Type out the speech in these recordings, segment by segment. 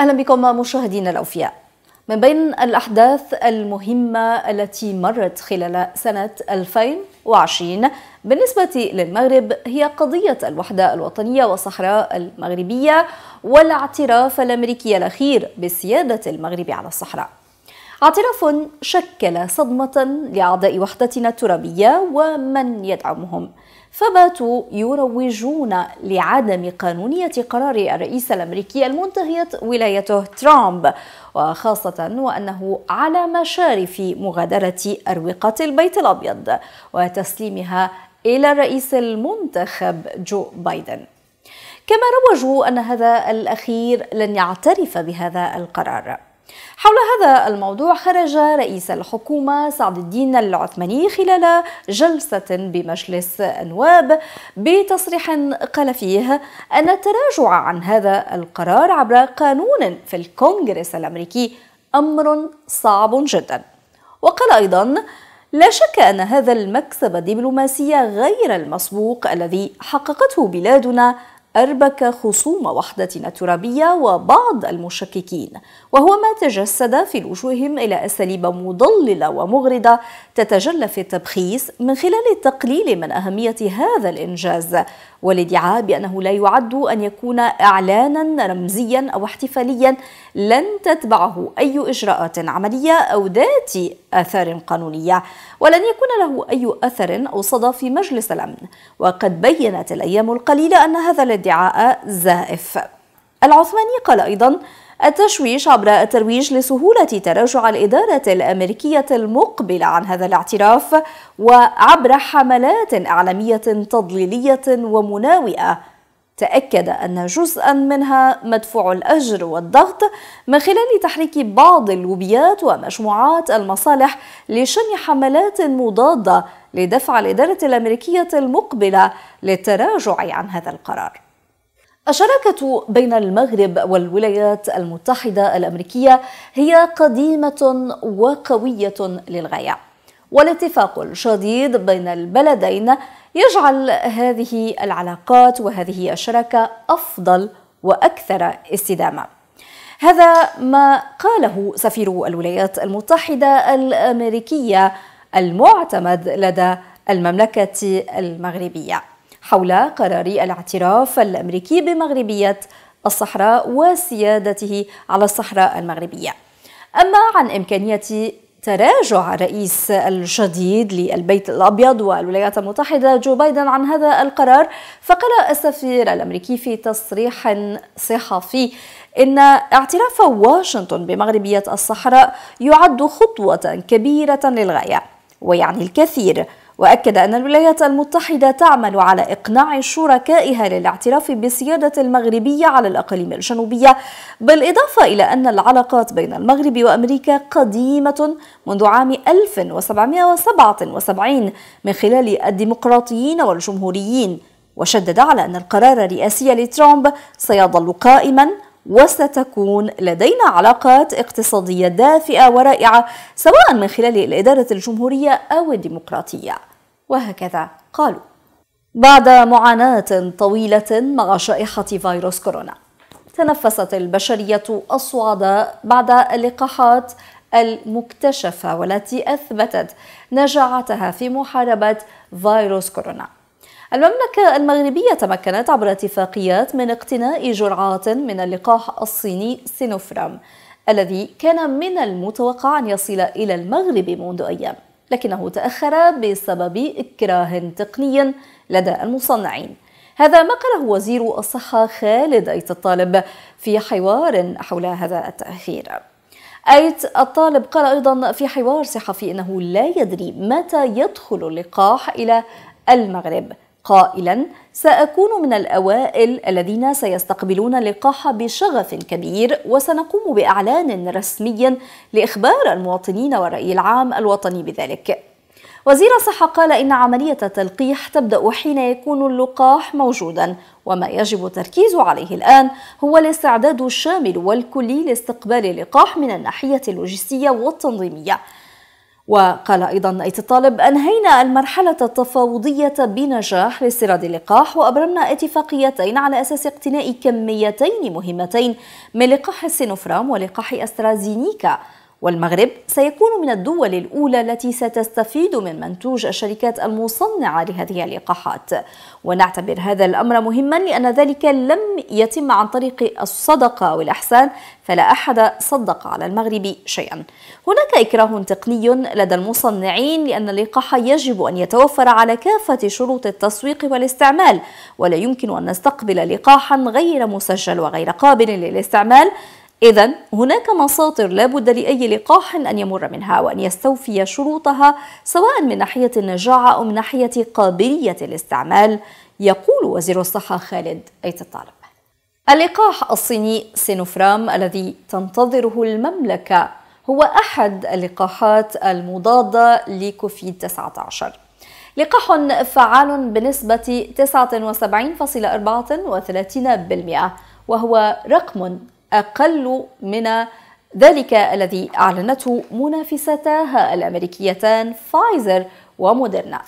أهلا بكم مشاهدينا الأوفياء من بين الأحداث المهمة التي مرت خلال سنة 2020 بالنسبة للمغرب هي قضية الوحدة الوطنية والصحراء المغربية والاعتراف الأمريكي الأخير بسيادة المغرب على الصحراء اعتراف شكل صدمة لأعضاء وحدتنا الترابية ومن يدعمهم فباتوا يروجون لعدم قانونية قرار الرئيس الأمريكي المنتهية ولايته ترامب وخاصة وأنه على مشارف مغادرة أروقة البيت الأبيض وتسليمها إلى الرئيس المنتخب جو بايدن كما روجوا أن هذا الأخير لن يعترف بهذا القرار حول هذا الموضوع خرج رئيس الحكومة سعد الدين العثماني خلال جلسة بمجلس النواب بتصريح قال فيه أن التراجع عن هذا القرار عبر قانون في الكونغرس الأمريكي أمر صعب جدا وقال أيضا لا شك أن هذا المكسب الدبلوماسي غير المسبوق الذي حققته بلادنا أربك خصوم وحدتنا الترابية وبعض المشككين وهو ما تجسد في وجوههم إلى أساليب مضللة ومغرضة تتجلى في التبخيس من خلال التقليل من أهمية هذا الإنجاز والادعاء بأنه لا يعد أن يكون إعلانا رمزيا أو احتفاليا لن تتبعه أي إجراءات عملية أو ذات آثار قانونية ولن يكون له أي أثر أو صدى في مجلس الأمن وقد بينت الأيام القليلة أن هذا ادعاء زائف العثماني قال أيضا التشويش عبر الترويج لسهولة تراجع الإدارة الأمريكية المقبلة عن هذا الاعتراف وعبر حملات إعلامية تضليلية ومناوئة تأكد أن جزءا منها مدفوع الأجر والضغط من خلال تحريك بعض اللوبيات ومجموعات المصالح لشن حملات مضادة لدفع الإدارة الأمريكية المقبلة للتراجع عن هذا القرار الشراكة بين المغرب والولايات المتحدة الأمريكية هي قديمة وقوية للغاية والاتفاق الشديد بين البلدين يجعل هذه العلاقات وهذه الشراكة أفضل وأكثر استدامة هذا ما قاله سفير الولايات المتحدة الأمريكية المعتمد لدى المملكة المغربية حول قرار الاعتراف الأمريكي بمغربية الصحراء وسيادته على الصحراء المغربية أما عن إمكانية تراجع الرئيس الجديد للبيت الابيض والولايات المتحده جو بايدن عن هذا القرار فقال السفير الامريكي في تصريح صحفي ان اعتراف واشنطن بمغربيه الصحراء يعد خطوه كبيره للغايه ويعني الكثير وأكد أن الولايات المتحدة تعمل على إقناع شركائها للاعتراف بالسيادة المغربية على الأقاليم الجنوبية بالإضافة إلى أن العلاقات بين المغرب وأمريكا قديمة منذ عام 1777 من خلال الديمقراطيين والجمهوريين وشدد على أن القرار الرئاسي لترامب سيظل قائما وستكون لدينا علاقات اقتصادية دافئة ورائعة سواء من خلال الإدارة الجمهورية أو الديمقراطية وهكذا قالوا بعد معاناة طويلة مع شائحة فيروس كورونا تنفست البشرية الصعداء بعد اللقاحات المكتشفة والتي أثبتت نجاعتها في محاربة فيروس كورونا المملكة المغربية تمكنت عبر اتفاقيات من اقتناء جرعات من اللقاح الصيني سينوفرام الذي كان من المتوقع أن يصل إلى المغرب منذ أيام لكنه تأخر بسبب إكراه تقني لدى المصنعين هذا ما قاله وزير الصحة خالد أيت الطالب في حوار حول هذا التأخير أيت الطالب قال أيضا في حوار صحفي أنه لا يدري متى يدخل اللقاح إلى المغرب قائلا سأكون من الأوائل الذين سيستقبلون اللقاح بشغف كبير وسنقوم بإعلان رسمي لإخبار المواطنين والرأي العام الوطني بذلك وزير الصحة قال إن عملية التلقيح تبدأ حين يكون اللقاح موجودا وما يجب التركيز عليه الآن هو الاستعداد الشامل والكلي لاستقبال اللقاح من الناحية اللوجستية والتنظيمية وقال أيضا نأيت الطالب أنهينا المرحلة التفاوضية بنجاح لاستيراد اللقاح وأبرمنا اتفاقيتين على أساس اقتناء كميتين مهمتين من لقاح السينوفرام ولقاح أسترازينيكا والمغرب سيكون من الدول الأولى التي ستستفيد من منتوج الشركات المصنعة لهذه اللقاحات ونعتبر هذا الأمر مهما لأن ذلك لم يتم عن طريق الصدقة والإحسان فلا أحد صدق على المغرب شيئا هناك إكراه تقني لدى المصنعين لأن اللقاح يجب أن يتوفر على كافة شروط التسويق والاستعمال ولا يمكن أن نستقبل لقاحا غير مسجل وغير قابل للاستعمال إذا هناك مصادر لابد لأي لقاح أن يمر منها وأن يستوفي شروطها سواء من ناحية النجاعة أو من ناحية قابلية الاستعمال يقول وزير الصحة خالد أيت الطالب اللقاح الصيني سينوفرام الذي تنتظره المملكة هو أحد اللقاحات المضادة لكوفيد 19 لقاح فعال بنسبة 79.34% وهو رقم أقل من ذلك الذي أعلنته منافستاها الأمريكيتان فايزر وموديرنا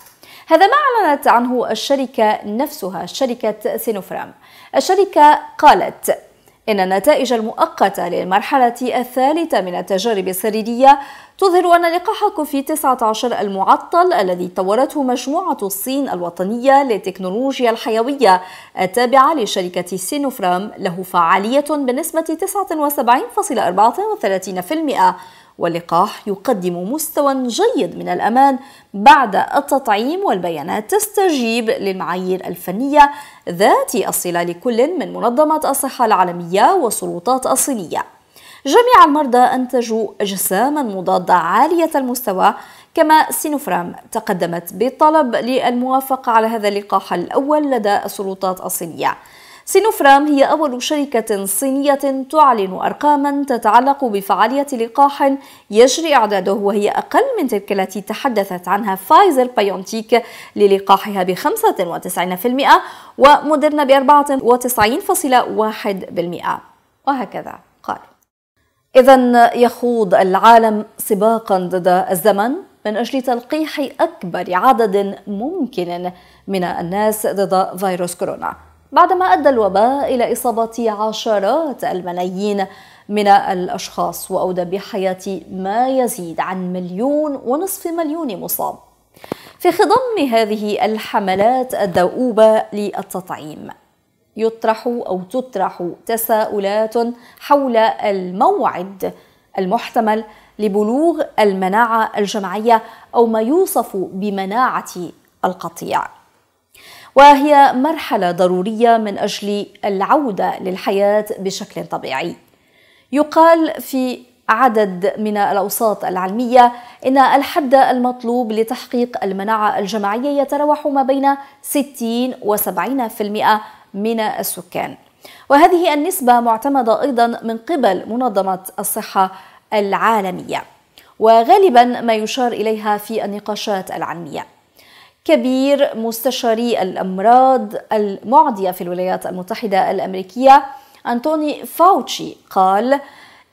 هذا ما أعلنت عنه الشركة نفسها شركة سينوفرام الشركة قالت إن النتائج المؤقتة للمرحلة الثالثة من التجارب السريرية تظهر أن لقاح كوفي 19 المعطل الذي طورته مجموعة الصين الوطنية للتكنولوجيا الحيوية التابعة لشركة سينوفرام له فعالية بنسبة 79.34% واللقاح يقدم مستوى جيد من الأمان بعد التطعيم والبيانات تستجيب للمعايير الفنية ذات الصلة لكل من منظمة الصحة العالمية وسلطات الصينية جميع المرضى أنتجوا أجساما مضادة عالية المستوى كما سينوفرام تقدمت بطلب للموافقة على هذا اللقاح الأول لدى السلطات الصينية سينوفرام هي أول شركة صينية تعلن أرقاما تتعلق بفعالية لقاح يجري إعداده وهي أقل من تلك التي تحدثت عنها فايزر بايونتيك للقاحها ب 95% وموديرنا ب 94.1% وهكذا قال إذا يخوض العالم سباقا ضد الزمن من أجل تلقيح أكبر عدد ممكن من الناس ضد فيروس كورونا بعدما أدى الوباء إلى إصابة عشرات الملايين من الأشخاص وأودى بحياة ما يزيد عن مليون ونصف مليون مصاب في خضم هذه الحملات الدؤوبة للتطعيم يطرح أو تطرح تساؤلات حول الموعد المحتمل لبلوغ المناعة الجماعية أو ما يوصف بمناعة القطيع وهي مرحلة ضرورية من أجل العودة للحياة بشكل طبيعي. يقال في عدد من الأوساط العلمية إن الحد المطلوب لتحقيق المناعة الجماعية يتراوح ما بين 60 و 70% من السكان. وهذه النسبة معتمدة أيضا من قبل منظمة الصحة العالمية وغالبا ما يشار إليها في النقاشات العلمية كبير مستشاري الأمراض المعدية في الولايات المتحدة الأمريكية أنتوني فاوتشي قال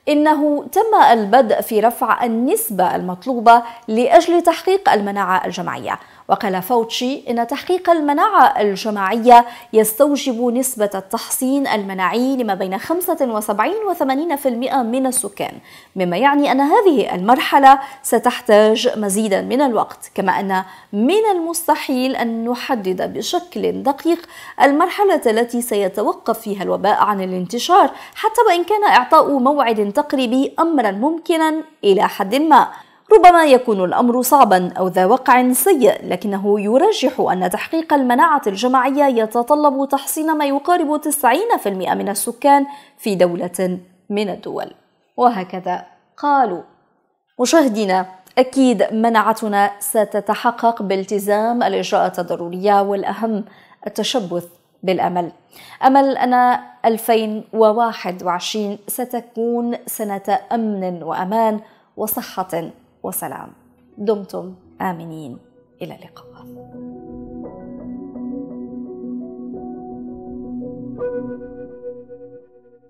إنه تم البدء في رفع النسبة المطلوبة لأجل تحقيق المناعة الجماعية وقال فوتشي إن تحقيق المناعة الجماعية يستوجب نسبة التحصين المناعي لما بين 75 و 80% من السكان مما يعني أن هذه المرحلة ستحتاج مزيدا من الوقت كما أن من المستحيل أن نحدد بشكل دقيق المرحلة التي سيتوقف فيها الوباء عن الانتشار حتى وإن كان إعطاء موعد تقريبي أمرا ممكنا إلى حد ما ربما يكون الأمر صعبا أو ذا وقع سيء لكنه يرجح أن تحقيق المناعة الجماعية يتطلب تحصين ما يقارب 90% من السكان في دولة من الدول وهكذا قالوا مشاهدينا أكيد مناعتنا ستتحقق بالتزام الإجراءات الضرورية والأهم التشبث بالأمل أمل أن 2021 ستكون سنة أمن وأمان وصحة وسلام دمتم آمنين إلى اللقاء